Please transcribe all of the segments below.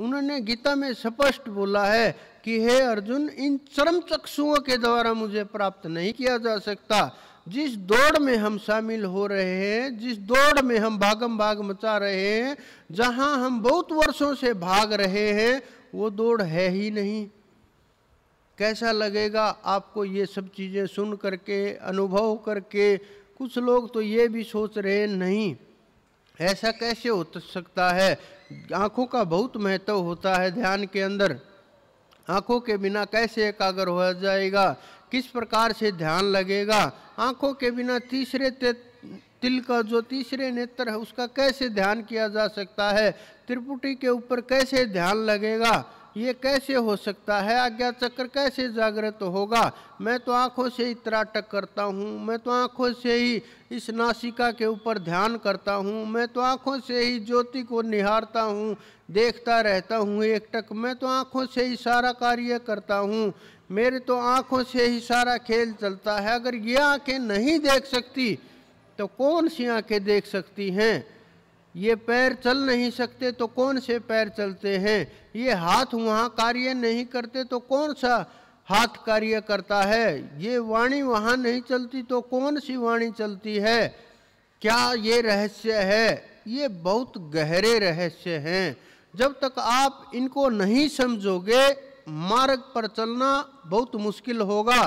उन्होंने गीता में स्पष्ट बोला है कि हे अर्जुन इन चरम चक्षुओं के द्वारा मुझे प्राप्त नहीं किया जा सकता जिस दौड़ में हम शामिल हो रहे हैं जिस दौड़ में हम भागम भाग मचा रहे हैं जहां हम बहुत वर्षों से भाग रहे हैं वो दौड़ है ही नहीं कैसा लगेगा आपको ये सब चीज़ें सुन करके अनुभव करके कुछ लोग तो ये भी सोच रहे नहीं ऐसा कैसे हो तो सकता है आँखों का बहुत महत्व होता है ध्यान के अंदर आँखों के बिना कैसे एकाग्र हो जाएगा किस प्रकार से ध्यान लगेगा आँखों के बिना तीसरे तिल का जो तीसरे नेत्र है उसका कैसे ध्यान किया जा सकता है त्रिपुटी के ऊपर कैसे ध्यान लगेगा ये कैसे हो सकता है आज्ञा चक्र कैसे जागृत होगा मैं तो आँखों से ही त्राटक करता हूँ मैं तो आँखों से ही इस नासिका के ऊपर ध्यान करता हूँ मैं तो आँखों से ही ज्योति को निहारता हूँ देखता रहता हूँ एकटक मैं तो आँखों से ही सारा कार्य करता हूँ मेरे तो आँखों से ही सारा खेल चलता है अगर ये आँखें नहीं देख सकती तो कौन सी आँखें देख सकती हैं ये पैर चल नहीं सकते तो कौन से पैर चलते हैं ये हाथ वहाँ कार्य नहीं करते तो कौन सा हाथ कार्य करता है ये वाणी वहाँ नहीं चलती तो कौन सी वाणी चलती है क्या ये रहस्य है ये बहुत गहरे रहस्य हैं जब तक आप इनको नहीं समझोगे मार्ग पर चलना बहुत मुश्किल होगा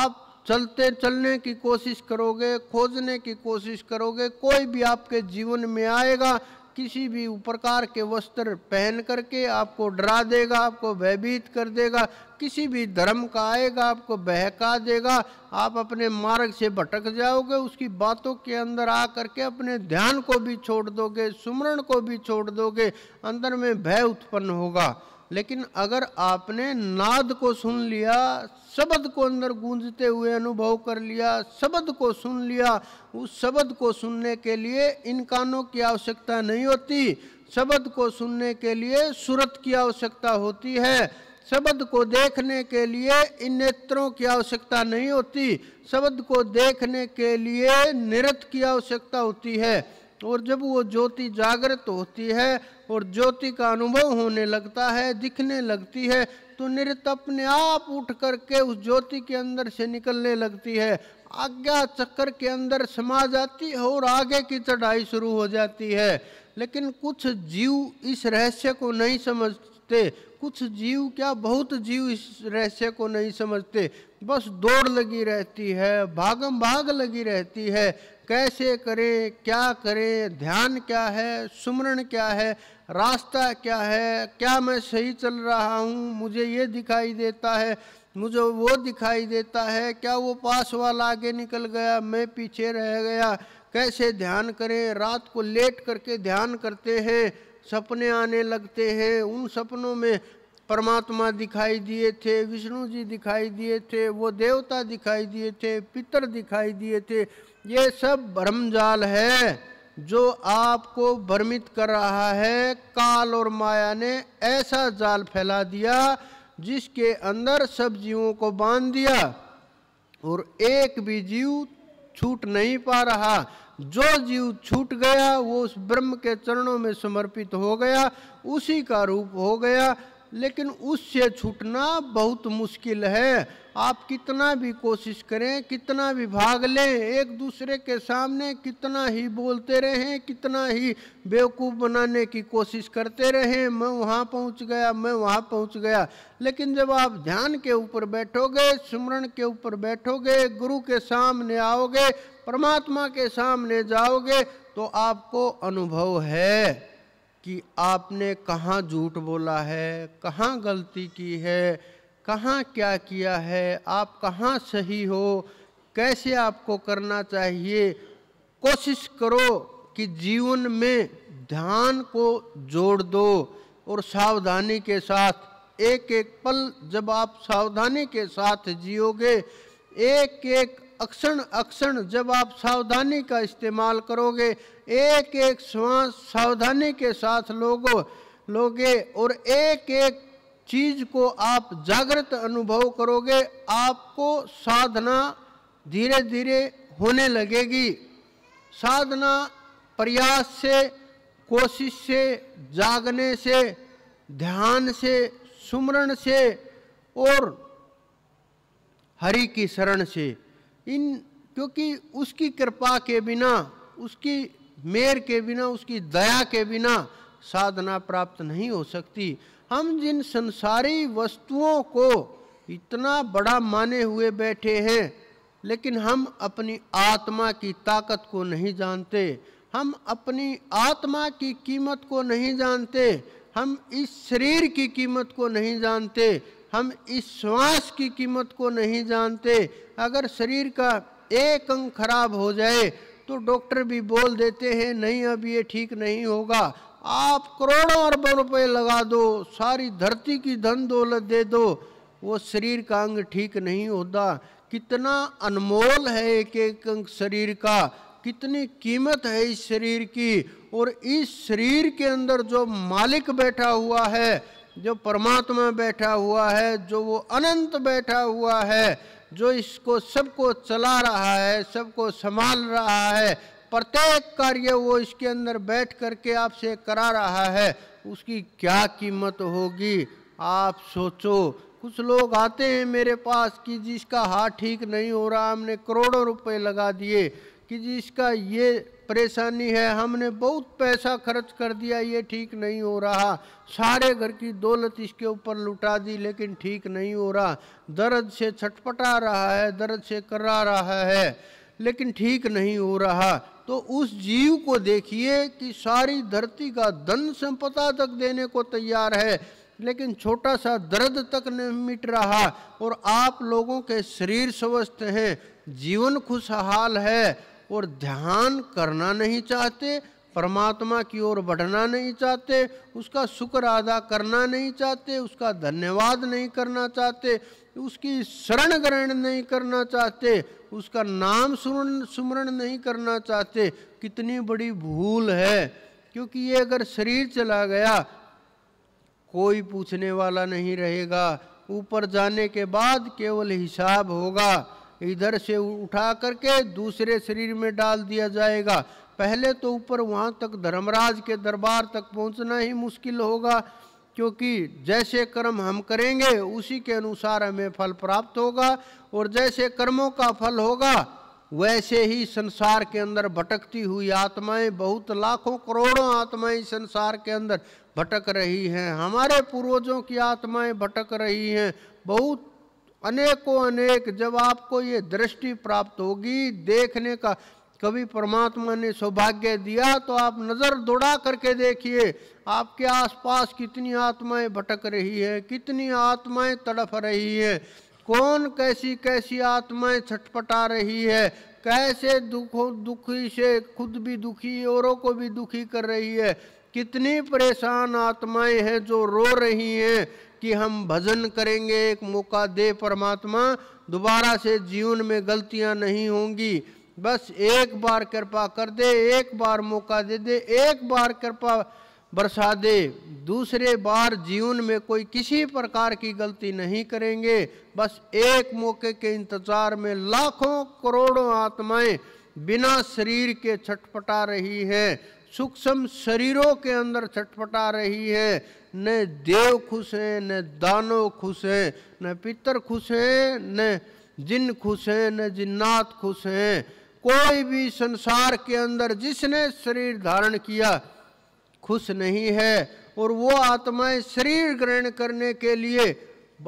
आप चलते चलने की कोशिश करोगे खोजने की कोशिश करोगे कोई भी आपके जीवन में आएगा किसी भी प्रकार के वस्त्र पहन करके आपको डरा देगा आपको भयभीत कर देगा किसी भी धर्म का आएगा आपको बहका देगा आप अपने मार्ग से भटक जाओगे उसकी बातों के अंदर आ करके अपने ध्यान को भी छोड़ दोगे सुमरण को भी छोड़ दोगे अंदर में भय उत्पन्न होगा लेकिन अगर आपने नाद को सुन लिया शब्द को अंदर गूंजते हुए अनुभव कर लिया शब्द को सुन लिया उस शब्द को सुनने के लिए इन कानों की आवश्यकता नहीं होती शब्द को सुनने के लिए सूरत की आवश्यकता होती है शब्द को देखने के लिए इन नेत्रों की आवश्यकता नहीं होती शब्द को देखने के लिए निरत की आवश्यकता होती है और जब वो ज्योति जागृत होती है और ज्योति का अनुभव होने लगता है दिखने लगती है तो नृत्य अपने आप उठ करके उस ज्योति के अंदर से निकलने लगती है आज्ञा चक्कर के अंदर समा जाती है और आगे की चढ़ाई शुरू हो जाती है लेकिन कुछ जीव इस रहस्य को नहीं समझ सकते कुछ जीव क्या बहुत जीव इस रहस्य को नहीं समझते बस दौड़ लगी रहती है भागम भाग लगी रहती है कैसे करें क्या करें ध्यान क्या है सुमरण क्या है रास्ता क्या है क्या मैं सही चल रहा हूँ मुझे ये दिखाई देता है मुझे वो दिखाई देता है क्या वो पास वाला आगे निकल गया मैं पीछे रह गया कैसे ध्यान करें रात को लेट करके ध्यान करते हैं सपने आने लगते हैं उन सपनों में परमात्मा दिखाई दिए थे विष्णु जी दिखाई दिए थे वो देवता दिखाई दिए थे पितर दिखाई दिए थे ये सब जाल है जो आपको भ्रमित कर रहा है काल और माया ने ऐसा जाल फैला दिया जिसके अंदर सब जीवों को बांध दिया और एक भी जीव छूट नहीं पा रहा जो जीव छूट गया वो उस ब्रह्म के चरणों में समर्पित हो गया उसी का रूप हो गया लेकिन उससे छूटना बहुत मुश्किल है आप कितना भी कोशिश करें कितना भी भाग लें एक दूसरे के सामने कितना ही बोलते रहें कितना ही बेवकूफ़ बनाने की कोशिश करते रहें मैं वहाँ पहुँच गया मैं वहाँ पहुँच गया लेकिन जब आप ध्यान के ऊपर बैठोगे स्मरण के ऊपर बैठोगे गुरु के सामने आओगे परमात्मा के सामने जाओगे तो आपको अनुभव है कि आपने कहाँ झूठ बोला है कहाँ गलती की है कहाँ क्या किया है आप कहाँ सही हो कैसे आपको करना चाहिए कोशिश करो कि जीवन में ध्यान को जोड़ दो और सावधानी के साथ एक एक पल जब आप सावधानी के साथ जियोगे एक एक अक्षण अक्षण जब आप सावधानी का इस्तेमाल करोगे एक एक श्वास सावधानी के साथ लोगो लोगे और एक एक चीज को आप जागृत अनुभव करोगे आपको साधना धीरे धीरे होने लगेगी साधना प्रयास से कोशिश से जागने से ध्यान से सुमरण से और हरि की शरण से इन क्योंकि उसकी कृपा के बिना उसकी मेर के बिना उसकी दया के बिना साधना प्राप्त नहीं हो सकती हम जिन संसारी वस्तुओं को इतना बड़ा माने हुए बैठे हैं लेकिन हम अपनी आत्मा की ताकत को नहीं जानते हम अपनी आत्मा की कीमत को नहीं जानते हम इस शरीर की कीमत को नहीं जानते हम इस श्वास की कीमत को नहीं जानते अगर शरीर का एक अंग खराब हो जाए तो डॉक्टर भी बोल देते हैं नहीं अब ये ठीक नहीं होगा आप करोड़ों अरबों रुपए लगा दो सारी धरती की धन दौलत दे दो वो शरीर का अंग ठीक नहीं होता कितना अनमोल है एक एक अंग शरीर का कितनी कीमत है इस शरीर की और इस शरीर के अंदर जो मालिक बैठा हुआ है जो परमात्मा बैठा हुआ है जो वो अनंत बैठा हुआ है जो इसको सबको चला रहा है सबको संभाल रहा है प्रत्येक कार्य वो इसके अंदर बैठ करके आपसे करा रहा है उसकी क्या कीमत होगी आप सोचो कुछ लोग आते हैं मेरे पास कि जिसका हाथ ठीक नहीं हो रहा हमने करोड़ों रुपए लगा दिए कि जिसका ये परेशानी है हमने बहुत पैसा खर्च कर दिया ये ठीक नहीं हो रहा सारे घर की दौलत इसके ऊपर लुटा दी लेकिन ठीक नहीं हो रहा दर्द से छटपटा रहा है दर्द से करा रहा है लेकिन ठीक नहीं हो रहा तो उस जीव को देखिए कि सारी धरती का धन संपदा तक देने को तैयार है लेकिन छोटा सा दर्द तक नहीं मिट रहा और आप लोगों के शरीर स्वस्थ हैं जीवन खुशहाल है और ध्यान करना नहीं चाहते परमात्मा की ओर बढ़ना नहीं चाहते उसका शुक्र अदा करना नहीं चाहते उसका धन्यवाद नहीं करना चाहते उसकी शरण ग्रहण नहीं करना चाहते उसका नाम सुमरण सुमरण नहीं करना चाहते कितनी बड़ी भूल है क्योंकि ये अगर शरीर चला गया कोई पूछने वाला नहीं रहेगा ऊपर जाने के बाद केवल हिसाब होगा इधर से उठा करके दूसरे शरीर में डाल दिया जाएगा पहले तो ऊपर वहाँ तक धर्मराज के दरबार तक पहुँचना ही मुश्किल होगा क्योंकि जैसे कर्म हम करेंगे उसी के अनुसार हमें फल प्राप्त होगा और जैसे कर्मों का फल होगा वैसे ही संसार के अंदर भटकती हुई आत्माएं बहुत लाखों करोड़ों आत्माएं संसार के अंदर भटक रही हैं हमारे पूर्वजों की आत्माएं भटक रही हैं बहुत अनेकों अनेक जब आपको ये दृष्टि प्राप्त होगी देखने का कभी परमात्मा ने सौभाग्य दिया तो आप नज़र दौड़ा करके देखिए आपके आसपास कितनी आत्माएं भटक रही है कितनी आत्माएं तड़फ रही है कौन कैसी कैसी आत्माएं छटपटा रही है कैसे दुखों दुखी से खुद भी दुखी औरों को भी दुखी कर रही है कितनी परेशान आत्माएं हैं जो रो रही हैं कि हम भजन करेंगे एक मौका दे परमात्मा दोबारा से जीवन में गलतियां नहीं होंगी बस एक बार कृपा कर दे एक बार मौका दे दे एक बार कृपा बरसा दे दूसरे बार जीवन में कोई किसी प्रकार की गलती नहीं करेंगे बस एक मौके के इंतजार में लाखों करोड़ों आत्माएं बिना शरीर के छटपटा रही है सूक्ष्म शरीरों के अंदर छटपटा रही है न देव खुश हैं न दानव खुश हैं न पितर खुश हैं न जिन खुश हैं न जिन्नात खुश हैं कोई भी संसार के अंदर जिसने शरीर धारण किया खुश नहीं है और वो आत्माएं शरीर ग्रहण करने के लिए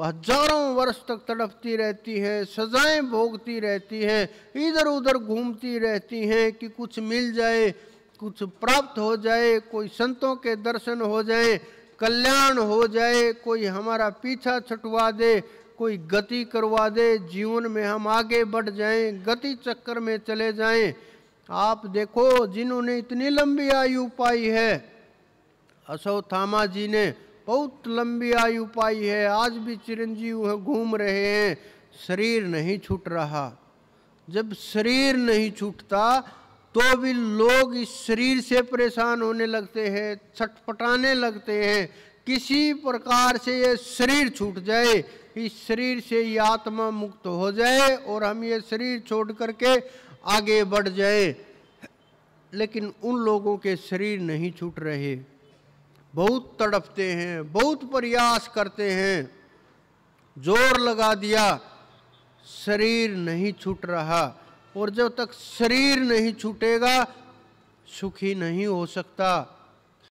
हजारों वर्ष तक तड़पती रहती हैं सजाएं भोगती रहती हैं इधर उधर घूमती रहती हैं कि कुछ मिल जाए कुछ प्राप्त हो जाए कोई संतों के दर्शन हो जाए कल्याण हो जाए कोई हमारा पीछा छुटवा दे कोई गति करवा दे जीवन में हम आगे बढ़ जाएं गति चक्कर में चले जाएं आप देखो जिन्होंने इतनी लंबी आयु पाई है अशोथामा जी ने बहुत लंबी आयु पाई है आज भी चिरंजीव घूम रहे हैं शरीर नहीं छूट रहा जब शरीर नहीं छूटता तो भी लोग इस शरीर से परेशान होने लगते हैं छटपटाने लगते हैं किसी प्रकार से ये शरीर छूट जाए इस शरीर से ये आत्मा मुक्त हो जाए और हम ये शरीर छोड़ करके आगे बढ़ जाए लेकिन उन लोगों के शरीर नहीं छूट रहे बहुत तड़पते हैं बहुत प्रयास करते हैं जोर लगा दिया शरीर नहीं छूट रहा और जब तक शरीर नहीं छूटेगा सुखी नहीं हो सकता